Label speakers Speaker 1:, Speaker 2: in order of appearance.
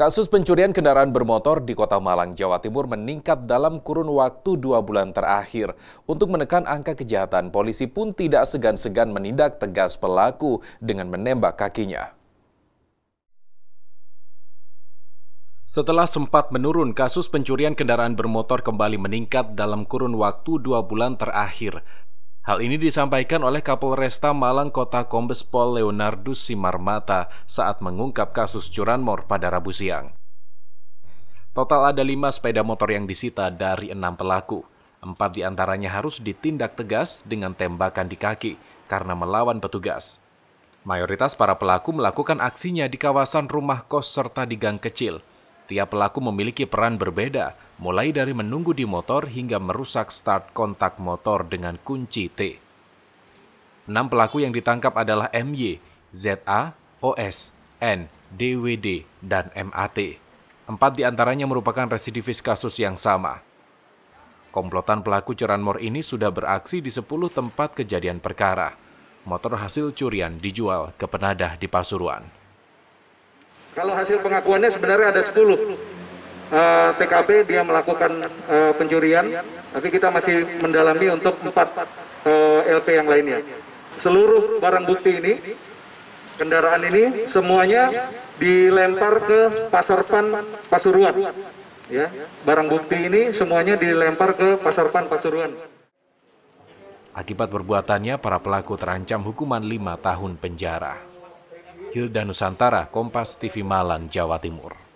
Speaker 1: Kasus pencurian kendaraan bermotor di Kota Malang, Jawa Timur meningkat dalam kurun waktu dua bulan terakhir. Untuk menekan angka kejahatan, polisi pun tidak segan-segan menindak tegas pelaku dengan menembak kakinya. Setelah sempat menurun, kasus pencurian kendaraan bermotor kembali meningkat dalam kurun waktu dua bulan terakhir. Hal ini disampaikan oleh Kapolresta Malang Kota Kombes Pol Leonardo Simarmata saat mengungkap kasus curanmor pada Rabu siang. Total ada lima sepeda motor yang disita dari enam pelaku. Empat diantaranya harus ditindak tegas dengan tembakan di kaki karena melawan petugas. Mayoritas para pelaku melakukan aksinya di kawasan rumah kos serta di gang kecil. Tiap pelaku memiliki peran berbeda, mulai dari menunggu di motor hingga merusak start kontak motor dengan kunci T. Enam pelaku yang ditangkap adalah MY, ZA, OS, N, DWD, dan MAT. Empat di antaranya merupakan residivis kasus yang sama. Komplotan pelaku curanmor ini sudah beraksi di 10 tempat kejadian perkara. Motor hasil curian dijual ke penadah di Pasuruan.
Speaker 2: Kalau hasil pengakuannya sebenarnya ada 10, uh, eh, TKP dia melakukan uh, pencurian, tapi kita masih mendalami untuk empat uh, eh, LP yang lainnya. Seluruh barang bukti ini, kendaraan ini semuanya dilempar ke pasar pan Pasuruan. Ya, barang bukti ini semuanya dilempar ke pasar pan Pasuruan.
Speaker 1: Akibat perbuatannya, para pelaku terancam hukuman lima tahun penjara. Hilda Nusantara, Kompas TV Malang, Jawa Timur.